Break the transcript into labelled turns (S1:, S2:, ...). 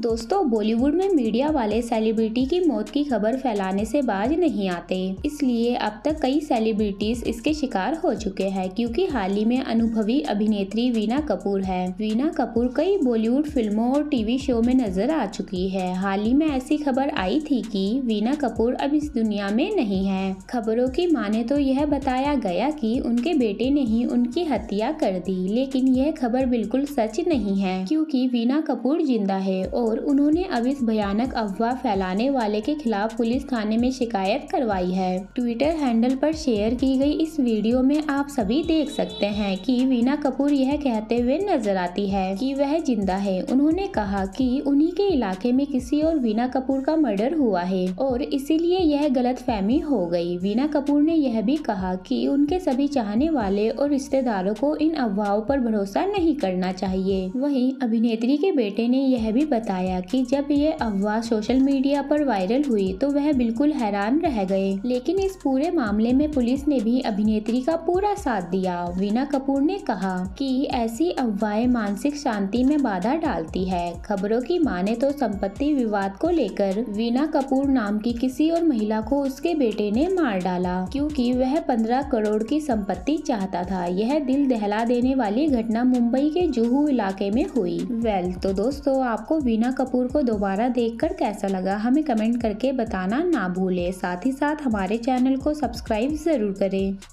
S1: दोस्तों बॉलीवुड में मीडिया वाले सेलिब्रिटी की मौत की खबर फैलाने से बाज नहीं आते इसलिए अब तक कई सेलिब्रिटीज इसके शिकार हो चुके हैं क्योंकि हाल ही में अनुभवी अभिनेत्री वीना कपूर है वीना कपूर कई बॉलीवुड फिल्मों और टीवी शो में नजर आ चुकी है हाल ही में ऐसी खबर आई थी कि वीना कपूर अब इस दुनिया में नहीं है खबरों की माने तो यह बताया गया कि उनके बेटे ने ही उनकी हत्या कर दी लेकिन यह खबर बिल्कुल सच नहीं है क्योंकि वीना कपूर जिंदा है और और उन्होंने अब इस भयानक अफवाह फैलाने वाले के खिलाफ पुलिस थाने में शिकायत करवाई है ट्विटर हैंडल पर शेयर की गई इस वीडियो में आप सभी देख सकते हैं कि वीना कपूर यह कहते हुए नजर आती है कि वह जिंदा है उन्होंने कहा कि उन्हीं के इलाके में किसी और वीना कपूर का मर्डर हुआ है और इसीलिए यह गलत फहमी हो गई वीना कपूर ने यह भी कहा कि उनके सभी चाहने वाले और रिश्तेदारों को इन अफवाहों पर भरोसा नहीं करना चाहिए वहीं अभिनेत्री के बेटे ने यह भी बताया बताया कि जब ये अफवाह सोशल मीडिया पर वायरल हुई तो वह बिल्कुल हैरान रह गए लेकिन इस पूरे मामले में पुलिस ने भी अभिनेत्री का पूरा साथ दिया वीना कपूर ने कहा कि ऐसी अफवाहें मानसिक शांति में बाधा डालती है खबरों की माने तो संपत्ति विवाद को लेकर वीना कपूर नाम की किसी और महिला को उसके बेटे ने मार डाला क्योंकि वह पंद्रह करोड़ की संपत्ति चाहता था यह दिल दहला देने वाली घटना मुंबई के जुहू इलाके में हुई वेल तो दोस्तों आपको वीना करीना कपूर को दोबारा देखकर कैसा लगा हमें कमेंट करके बताना ना भूलें साथ ही साथ हमारे चैनल को सब्सक्राइब ज़रूर करें